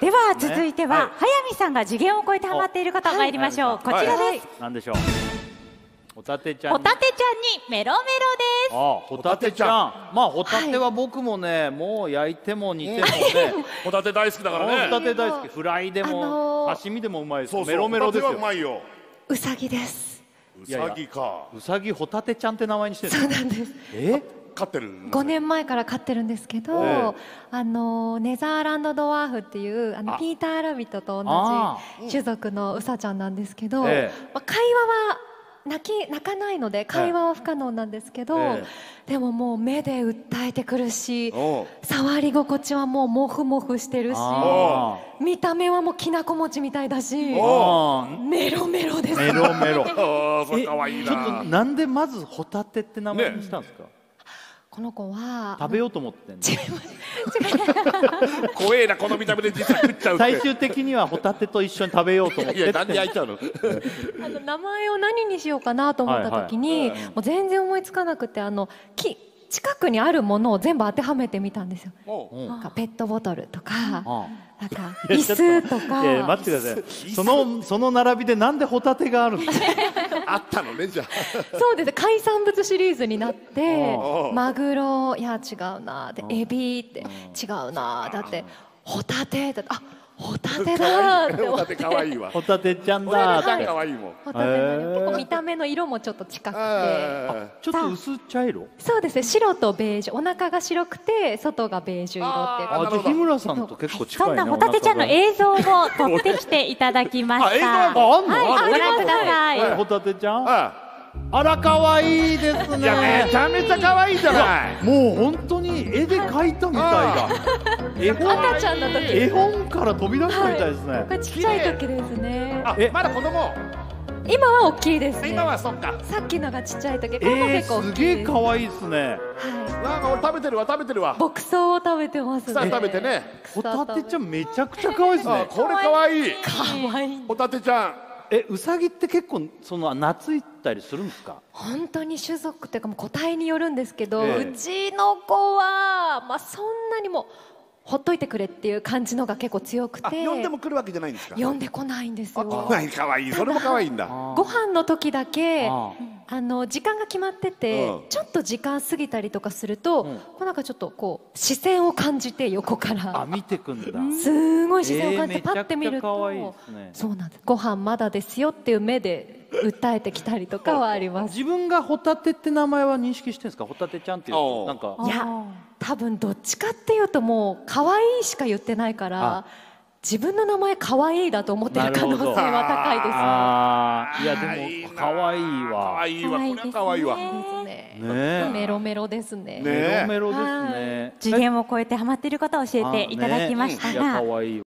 では続いては、はい、早見さんが次元を超えてハマっている方参りましょう、こちらです、はい、でしょうホタテちゃんホタテちゃんにメロメロですあホタテちゃんまあホタテは僕もね、もう焼いても煮てもね、ホタテ大好きだからねホタテ大好きフライでも、あのー、刺身でもうまいですそうメロメロですようさぎですうさぎかうさぎホタテちゃんって名前にしてるそうなんですえ飼ってる5年前から飼ってるんですけど、あのネザーランドドワーフっていうあのピーター・ラビットと同じ種族のウサちゃんなんですけど、まあ、会話は泣き泣かないので会話は不可能なんですけど、えでももう目で訴えてくるし触り心地はもうモフモフしてるし見た目はもうきなこ餅みたいだしメロメロですメロメロ ちょっとなんでまずホタテって名前にしたんですか、ねこの子は食べようと思ってんの怖えなこの見た目で実は食っちゃう最終的にはホタテと一緒に食べようと思っていやで焼いちのあの名前を何にしようかなと思った時に、はいはいもう全然思いつかなくてあの木近くにあるものを全部当てはめてみたんですよ。なんかペットボトルとか、うん、なんか椅子とか。待ってください。そのその並びでなんでホタテがあるんですか。あったのねじゃあ そうです海産物シリーズになってマグロいや違うなっエビって違うなだってホタテだってあホタテだってホタテ可愛いわホタテちゃんだって可愛いもんホタテ結構見た目の色もちょっと近くてちょっと薄茶色そうですね白とベージュお腹が白くて外がベージュ色ってあじゃ日村さんと結構近いそんなホタテちゃんの映像を撮ってきていただきましたあ映像あんのご覧くださいホタテちゃんあら可愛いですねめちゃめちゃ可愛いじゃないもう本当に絵で描いたみたいだ 赤ちゃんの時絵本から飛び出したみたいですね、はい、これい時ですねあまだ子供今は大きいです、ね、今はそっかさっきのがちっちゃい時これ結構、ねえー、すげえ可愛いですねはいなんか俺食べてるわ食べてるわ牧草を食べてますね草食べてねホタテちゃんめちゃくちゃ可愛いですねこれ可愛い可愛いホタテちゃんえうさぎって結構その懐いたりするんですか本当に種族というかもう個体によるんですけど、えー、うちの子は、まあ、そんなにもほっといてくれっていう感じのが結構強くて呼んでも来るわけじゃないんですか呼んでこないんですよ来ないかわいいそれもかわいいんだご飯の時だけあの時間が決まってて、うんちょっと時間過ぎたりとかすると、うんこうなんかちょっとこう視線を感じて横かあら見てくんだすごい視線を感じて、パッて見るといねそうなんですご飯まだですよっていう目で訴えてきたりとかはあります自分がホタテって名前は認識してるんですかホタテちゃんっていうなんかいや多分どっちかっていうともう可愛いしか言ってないから自分の名前可愛いだと思ってる可能性は高いですね いやでも可愛いわ。可愛いわ。これ可愛いわ。ね。メロメロですね。メロメロですね。次元を超えてハマっていることを教えていただきましたいや可愛い